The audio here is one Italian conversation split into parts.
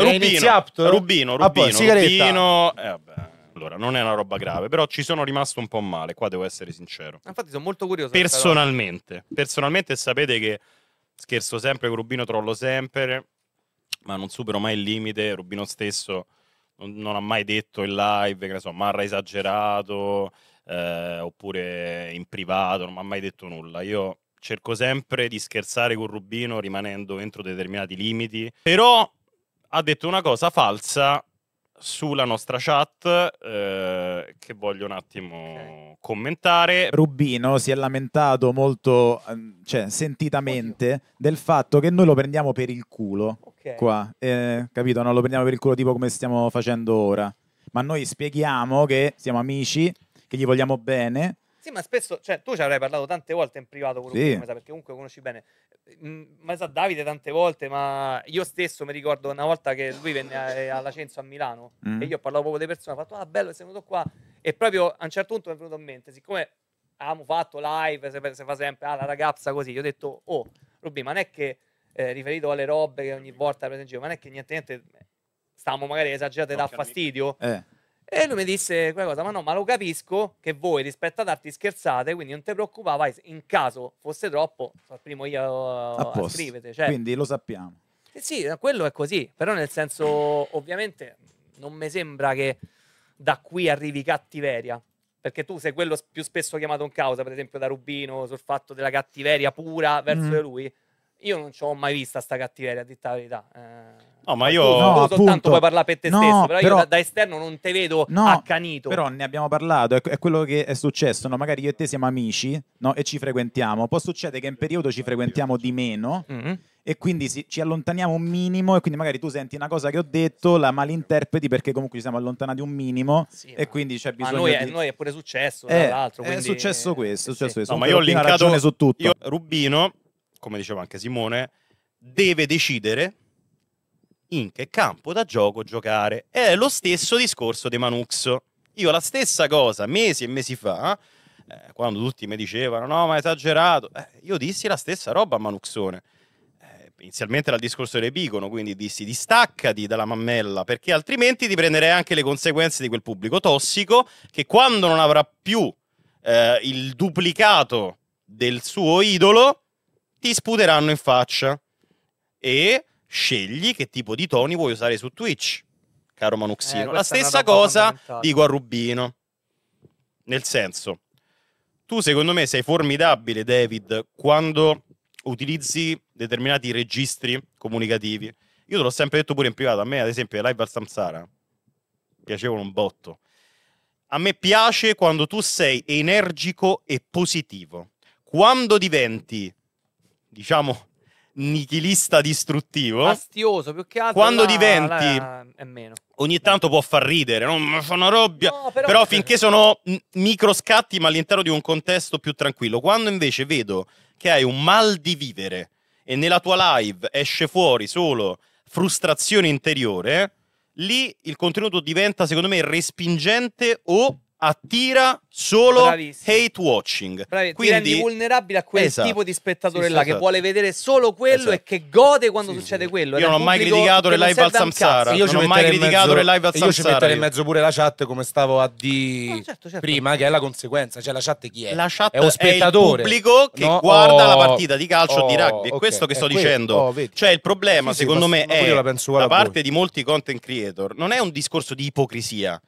Rubino, Rubino, Rubino, ah, poi, Rubino. Eh, vabbè. Allora, non è una roba grave, però ci sono rimasto un po' male, qua devo essere sincero. Ah, infatti sono molto curioso. Personalmente, personalmente sapete che scherzo sempre con Rubino, trollo sempre, ma non supero mai il limite. Rubino stesso non, non ha mai detto in live, che ne so, Marra esagerato, eh, oppure in privato, non mi ha mai detto nulla. Io cerco sempre di scherzare con Rubino rimanendo entro determinati limiti, però ha detto una cosa falsa sulla nostra chat eh, che voglio un attimo okay. commentare. Rubino si è lamentato molto, mm, cioè, sentitamente, Oddio. del fatto che noi lo prendiamo per il culo okay. qua, eh, capito? Non lo prendiamo per il culo tipo come stiamo facendo ora, ma noi spieghiamo che siamo amici, che gli vogliamo bene sì, ma spesso, cioè, tu ci avrai parlato tante volte in privato con sì. Rumesa, perché comunque conosci bene. Mm, ma sa Davide tante volte, ma io stesso mi ricordo una volta che lui venne eh, eh, alla Censo a Milano mm. e io parlavo proprio di persone, ho fatto "Ah, bello, sei venuto qua". E proprio a un certo punto mi è venuto in mente, siccome avevamo fatto live, se, se fa sempre ah, la ragazza così, io ho detto "Oh, Rubì, ma non è che eh, riferito alle robe che ogni volta prendo in giro, ma non è che niente niente stavamo magari esagerate da fastidio". Eh e lui mi disse quella cosa, ma no, ma lo capisco che voi rispetto ad altri scherzate, quindi non ti preoccupare, in caso fosse troppo, al primo io a, a scrivete. Cioè. Quindi lo sappiamo. Eh sì, eh, quello è così, però nel senso, ovviamente, non mi sembra che da qui arrivi cattiveria, perché tu sei quello più spesso chiamato in causa, per esempio da Rubino, sul fatto della cattiveria pura verso mm. lui. Io non ci ho mai vista sta cattiveria, a ditta la verità. Eh... No, ma io... Tu, no, tu appunto, soltanto puoi parlare per te no, stesso, però, però io da, da, esterno non te vedo no, accanito. Però ne abbiamo parlato, è, è, quello che è successo, no? Magari io e te siamo amici, no? E ci frequentiamo. Poi succede che in periodo ci frequentiamo di meno... Mm-hmm e quindi si, ci allontaniamo un minimo e quindi magari tu senti una cosa che ho detto, la malinterpreti perché comunque ci siamo allontanati un minimo sì, e quindi c'è bisogno noi di... noi è pure successo, eh, tra l'altro. Quindi... È successo eh, questo, è successo sì. questo. No, ma io ho linkato... su tutto. Io, Rubino, come diceva anche Simone, deve decidere in che campo da gioco giocare. È lo stesso discorso di Manuxo. Io la stessa cosa mesi e mesi fa, eh, quando tutti mi dicevano no, ma è esagerato, eh, io dissi la stessa roba a Manuxone. Eh, inizialmente era il discorso dell'epigono, quindi dissi distaccati dalla mammella, perché altrimenti ti prenderei anche le conseguenze di quel pubblico tossico che quando non avrà più eh, il duplicato del suo idolo ti sputeranno in faccia. E scegli che tipo di toni vuoi usare su Twitch, caro Manuxino. Eh, La stessa cosa dico a Rubino. Nel senso, tu secondo me sei formidabile, David, quando utilizzi determinati registri comunicativi. Io te l'ho sempre detto pure in privato, a me ad esempio live al Samsara piacevano un botto. A me piace quando tu sei energico e positivo. Quando diventi, diciamo, nichilista distruttivo. Fastioso, più che altro. Quando la, diventi... La, è meno. Ogni tanto può far ridere, no? sono robbia. No, però... però finché sono micro scatti, ma all'interno di un contesto più tranquillo. Quando invece vedo che hai un mal di vivere e nella tua live esce fuori solo frustrazione interiore, lì il contenuto diventa, secondo me, respingente o attira solo Bravissimo. hate watching. Bravi, Quindi vulnerabile a quel esatto. tipo di spettatore sì, là esatto. che vuole vedere solo quello esatto. e che gode quando sì, succede sì. quello. Io non ho mai criticato le live al Samsara. Io non ho mai criticato le live al Samsara. Io ci metterei in mezzo pure la chat come stavo a di no, certo, certo. prima che è la conseguenza, cioè la chat chi è? La chat è lo spettatore, è il pubblico che no? guarda oh, la partita di calcio o oh, di rugby, è questo che sto dicendo. Oh, cioè il problema secondo me è da parte di molti content creator non è un discorso di ipocrisia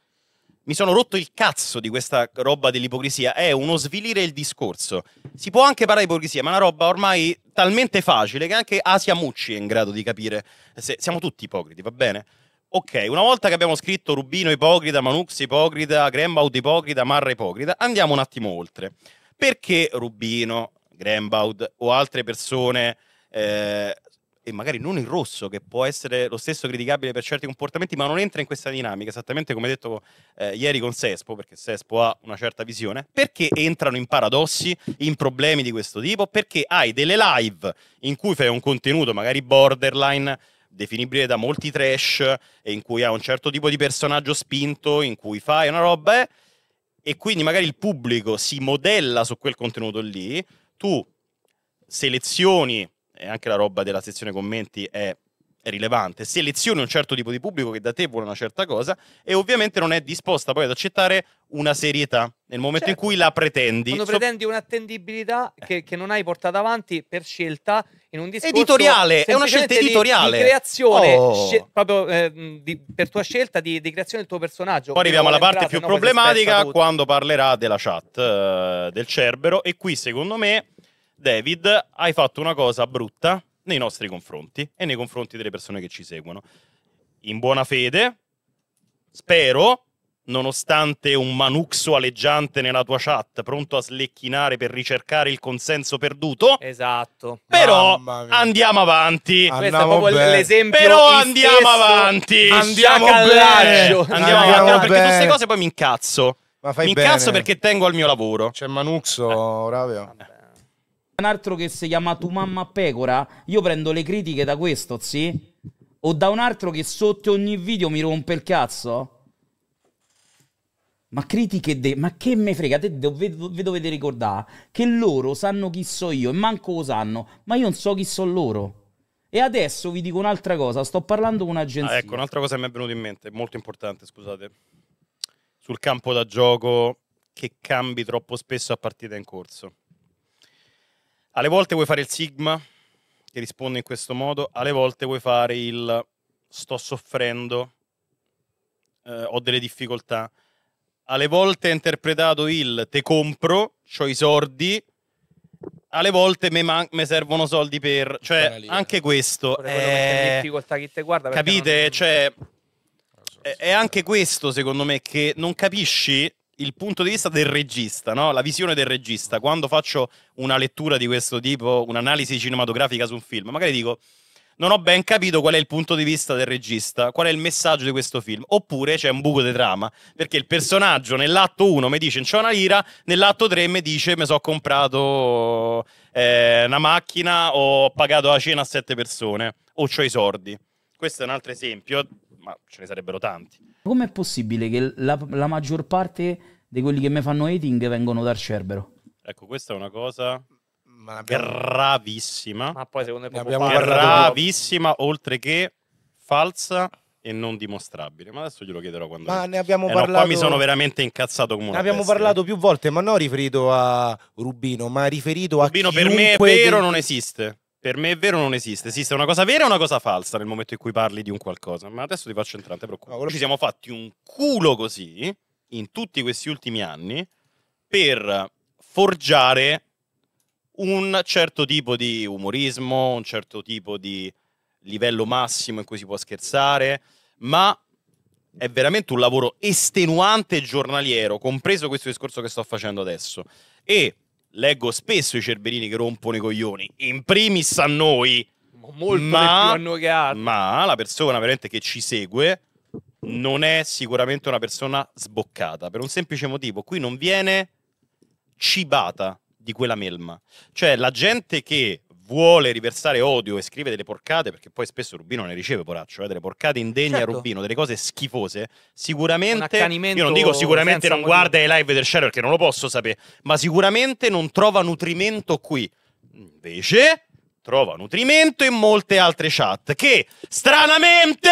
mi sono rotto il cazzo di questa roba dell'ipocrisia. È uno svilire il discorso. Si può anche parlare di ipocrisia, ma è una roba ormai talmente facile che anche Asia Mucci è in grado di capire. Se siamo tutti ipocriti, va bene? Ok, una volta che abbiamo scritto Rubino ipocrita, Manux ipocrita, Grembaud ipocrita, Marra ipocrita, andiamo un attimo oltre. Perché Rubino, Grembaud o altre persone eh, e magari non il rosso, che può essere lo stesso criticabile per certi comportamenti, ma non entra in questa dinamica, esattamente come detto eh, ieri con Sespo, perché Sespo ha una certa visione, perché entrano in paradossi, in problemi di questo tipo? Perché hai delle live in cui fai un contenuto magari borderline, definibile da molti trash, e in cui hai un certo tipo di personaggio spinto, in cui fai una roba, eh, e quindi magari il pubblico si modella su quel contenuto lì, tu selezioni e anche la roba della sezione commenti è rilevante, selezioni un certo tipo di pubblico che da te vuole una certa cosa e ovviamente non è disposta poi ad accettare una serietà nel momento certo. in cui la pretendi. Quando pretendi so... un'attendibilità che, che, non hai portato avanti per scelta in un discorso editoriale, è una scelta editoriale. Di, di creazione oh. sce- proprio eh, di, per tua scelta di, di, creazione del tuo personaggio. Poi arriviamo alla parte più problematica quando parlerà della chat eh, del Cerbero e qui secondo me David, hai fatto una cosa brutta nei nostri confronti e nei confronti delle persone che ci seguono. In buona fede, spero, nonostante un manuxo aleggiante nella tua chat, pronto a slecchinare per ricercare il consenso perduto. Esatto. Però andiamo avanti. Andiamo Questo è l'esempio. Però andiamo avanti. Andiamo Sciacallaggio. Andiamo, andiamo, avanti. bene. perché queste cose poi mi incazzo. mi incazzo bene. perché tengo al mio lavoro. C'è Manuxo, Oravio. Eh un altro che si chiama Tu mamma pecora, io prendo le critiche da questo, sì? O da un altro che sotto ogni video mi rompe il cazzo? Ma critiche de... Ma che me frega, te vi dovete ricordare che loro sanno chi so io e manco lo sanno, ma io non so chi sono loro. E adesso vi dico un'altra cosa, sto parlando con ah, un'agenzia. Ah, ecco, un'altra cosa mi è venuta in mente, molto importante, scusate. Sul campo da gioco che cambi troppo spesso a partita in corso. Alle volte vuoi fare il sigma, che risponde in questo modo, alle volte vuoi fare il sto soffrendo, eh, ho delle difficoltà. Alle volte è interpretato il te compro, ho i soldi, alle volte mi man- servono soldi per... Cioè, anche eh. questo... È... difficoltà chi te guarda. Capite? Cioè, non... Cioè, è, è anche questo, secondo me, che non capisci il punto di vista del regista, no? la visione del regista. Quando faccio una lettura di questo tipo, un'analisi cinematografica su un film, magari dico non ho ben capito qual è il punto di vista del regista, qual è il messaggio di questo film, oppure c'è un buco di trama, perché il personaggio nell'atto 1 mi dice c'ho una lira, nell'atto 3 mi dice mi sono comprato eh, una macchina o ho pagato la cena a sette persone o ho i sordi questo è un altro esempio, ma ce ne sarebbero tanti. Com'è possibile che la, la maggior parte di quelli che mi fanno hating vengono dal Cerbero? Ecco, questa è una cosa ma abbiamo... gravissima. Ma poi secondo me abbiamo gravissima, proprio. oltre che falsa e non dimostrabile. Ma adesso glielo chiederò quando. Ma ne abbiamo eh parlato. No, qua mi sono veramente incazzato come Ne abbiamo testa. parlato più volte, ma non riferito a Rubino, ma riferito Rubino a. Rubino per me è vero, de... non esiste. Per me è vero o non esiste. Esiste una cosa vera e una cosa falsa nel momento in cui parli di un qualcosa. Ma adesso ti faccio entrare, preoccupa. No, ci siamo fatti un culo così in tutti questi ultimi anni per forgiare un certo tipo di umorismo, un certo tipo di livello massimo in cui si può scherzare, ma è veramente un lavoro estenuante giornaliero, compreso questo discorso che sto facendo adesso. E leggo spesso i cerverini che rompono i coglioni, in primis a noi, Molto ma, ma la persona veramente che ci segue non è sicuramente una persona sboccata, per un semplice motivo, qui non viene cibata di quella melma. Cioè la gente che vuole riversare odio e scrive delle porcate, perché poi spesso Rubino ne riceve, poraccio, eh, delle porcate indegne certo. a Rubino, delle cose schifose, sicuramente, io non dico sicuramente non guarda i live del Shadow perché non lo posso sapere, ma sicuramente non trova nutrimento qui. Invece trova nutrimento in molte altre chat che stranamente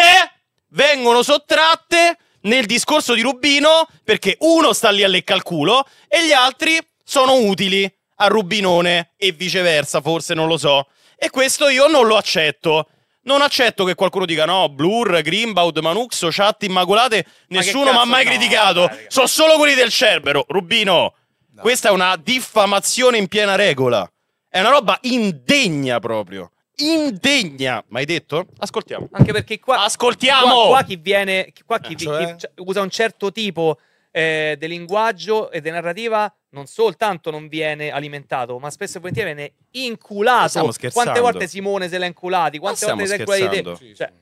vengono sottratte nel discorso di Rubino perché uno sta lì a lecca al culo e gli altri sono utili a Rubinone e viceversa, forse non lo so. E questo io non lo accetto. Non accetto che qualcuno dica no, Blur, Grimbaud, Manuxo, Chat, Immacolate, nessuno mi ha mai no, criticato. Dai, Sono solo quelli del Cerbero. Rubino, no. questa è una diffamazione in piena regola. È una roba indegna proprio. Indegna, ma detto? Ascoltiamo. Anche perché qua. Ascoltiamo! Qua, qua chi viene. Qua chi, eh, cioè... chi cioè, usa un certo tipo eh, di linguaggio e di narrativa non soltanto non viene alimentato, ma spesso e volentieri viene inculato. Stiamo scherzando. Quante volte Simone se l'ha inculati? Quante volte se l'ha cioè...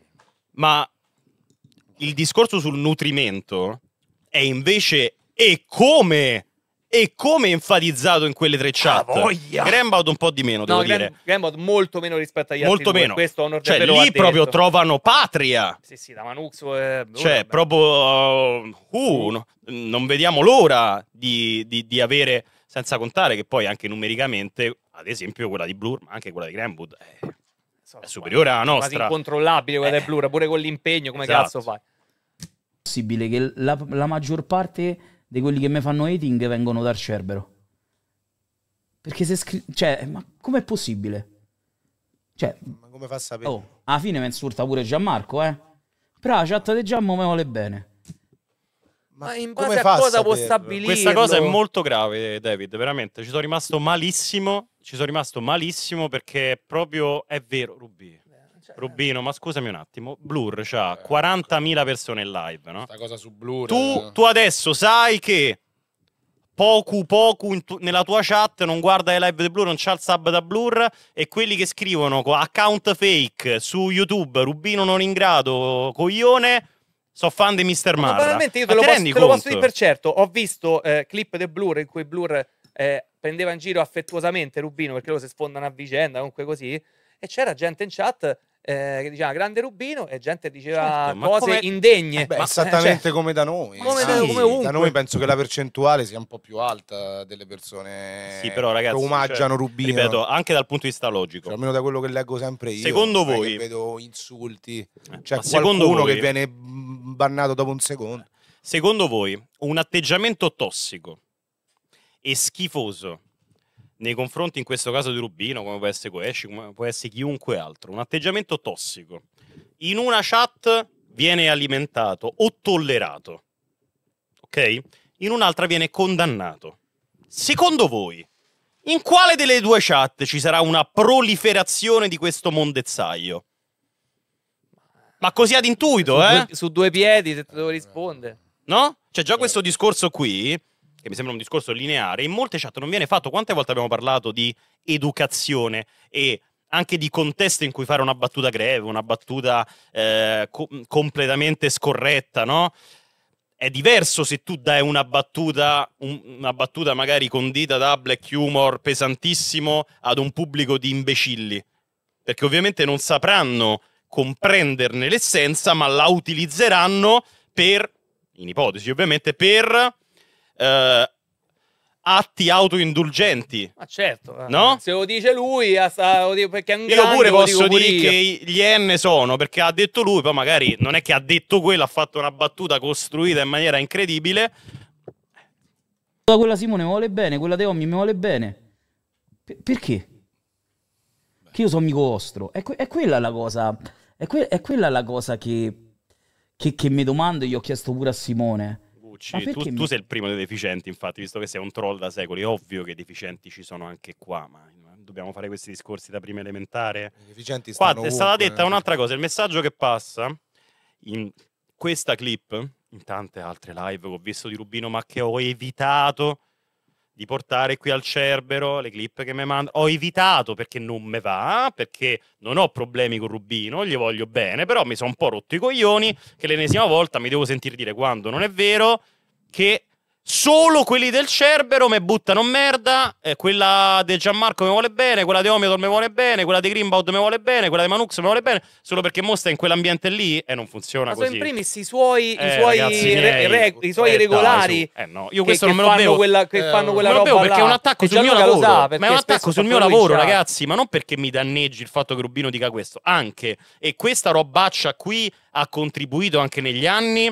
Ma il discorso sul nutrimento è invece e come e come enfatizzato in quelle tre chat. Ah, voglia. Grambout un po' di meno, devo no, dire. Grambout molto meno rispetto agli molto altri. Molto meno. cioè, lì proprio trovano patria. Sì, sì, da Manux. Eh, cioè, proprio... Uh, uh no, non vediamo l'ora di, di, di avere, senza contare che poi anche numericamente, ad esempio quella di Blur, ma anche quella di Grambout... Eh, è superiore alla nostra. È Quasi incontrollabile quella eh. di Blur, pure con l'impegno, come esatto. cazzo fai? È possibile che la, la maggior parte di quelli che mi fanno hating vengono dal Cerbero. Perché se scrivi... Cioè, ma com'è possibile? Cioè... Ma come fa a sapere? Oh, alla fine mi insulta pure Gianmarco, eh? Però la chat di Giammo mi vuole bene. Ma in base a cosa a può stabilire? Questa cosa è molto grave, David, veramente. Ci sono rimasto malissimo. Ci sono rimasto malissimo perché proprio è vero, Rubi. Cioè, Rubino, ma scusami un attimo, Blur c'ha eh, 40.000 persone in live, no? Sta cosa su Blur. Tu, eh. tu adesso sai che poco poco tu, nella tua chat non guarda i live di Blur, non c'ha il sub da Blur e quelli che scrivono con account fake su YouTube, Rubino non in grado, coglione, So fan di Mr. Marra. Ma veramente io te, lo, posso, te lo posso dire per certo. Ho visto eh, clip di Blur in cui Blur eh, prendeva in giro affettuosamente Rubino perché loro si sfondano a vicenda, comunque così. E c'era gente in chat eh, che diceva grande Rubino e gente diceva certo, cose come... indegne. Eh beh, ma, eh, esattamente cioè, come da noi. Come sì, come da, noi penso che la percentuale sia un po' più alta delle persone sì, però, ragazzi, che omaggiano cioè, Rubino. Ripeto, anche dal punto di vista logico. Cioè, almeno da quello che leggo sempre io. Secondo voi? vedo insulti. Eh, C'è cioè, qualcuno voi... che viene bannato dopo un secondo. Secondo voi un atteggiamento tossico e schifoso nei confronti in questo caso di Rubino, come può essere Coesci, come può essere chiunque altro, un atteggiamento tossico in una chat viene alimentato o tollerato, ok? In un'altra viene condannato. Secondo voi, in quale delle due chat ci sarà una proliferazione di questo mondezzaio? Ma così ad intuito, su eh? Due, su due piedi, se te devo rispondere. No? C'è già questo discorso qui che mi sembra un discorso lineare, in molte chat non viene fatto. Quante volte abbiamo parlato di educazione e anche di contesto in cui fare una battuta greve, una battuta eh, co- completamente scorretta, no? È diverso se tu dai una battuta, un, una battuta magari condita da black humor pesantissimo ad un pubblico di imbecilli, perché ovviamente non sapranno comprenderne l'essenza, ma la utilizzeranno per, in ipotesi ovviamente, per eh, atti autoindulgenti. Ma certo, eh. no? se lo dice lui, perché un Io pure posso dire io. che gli N sono, perché ha detto lui, poi magari non è che ha detto quello, ha fatto una battuta costruita in maniera incredibile. Quella Simone mi vuole bene, quella di Ommi mi vuole bene. P- perché? Che io sono amico vostro. È, que- è, quella la cosa. È, que- è quella la cosa che, che, che mi domando. gli ho chiesto pure a Simone Ferrucci. Tu, mi... tu, sei il primo dei deficienti, infatti, visto che sei un troll da secoli. È ovvio che i deficienti ci sono anche qua, ma dobbiamo fare questi discorsi da prima elementare. I deficienti qua è stata detta eh. un'altra cosa. Il messaggio che passa in questa clip, in tante altre live che ho visto di Rubino, ma che ho evitato di portare qui al Cerbero le clip che mi manda. Ho evitato perché non me va, perché non ho problemi con Rubino, gli voglio bene, però mi sono un po' rotto i coglioni che l'ennesima volta mi devo sentire dire quando non è vero che Solo quelli del Cerbero mi me buttano merda, eh, quella di Gianmarco mi vuole bene, quella di Omidor mi vuole bene, quella di Grimbaud mi vuole bene, quella di Manux mi vuole bene, solo perché mostra in quell'ambiente lì e eh, non funziona Ma così. Ma in primis i suoi, eh, i suoi, re, re, i suoi eh, regolari dai, eh, no. Io questo che, non me lo bevo. Quella, che eh, fanno quella roba bevo perché è un attacco sul mio lavoro. Sa, Ma è un attacco sul mio lavoro, ragazzi. Ma non perché mi danneggi il fatto che Rubino dica questo, anche. E questa robaccia qui ha contribuito anche negli anni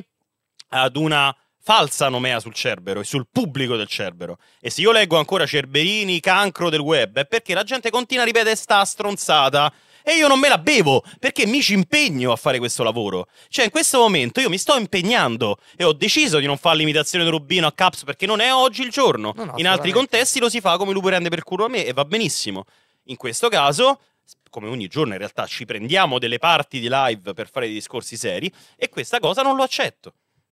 ad una falsa nomea sul Cerbero e sul pubblico del Cerbero. E se io leggo ancora Cerberini, cancro del web, è perché la gente continua a ripetere sta stronzata. E io non me la bevo perché mi ci impegno a fare questo lavoro. Cioè, in questo momento io mi sto impegnando e ho deciso di non fare l'imitazione di Rubino a Caps perché non è oggi il giorno. No, no, in altri contesti lo si fa come lui prende per culo a me e va benissimo. In questo caso come ogni giorno in realtà ci prendiamo delle parti di live per fare dei discorsi seri e questa cosa non lo accetto.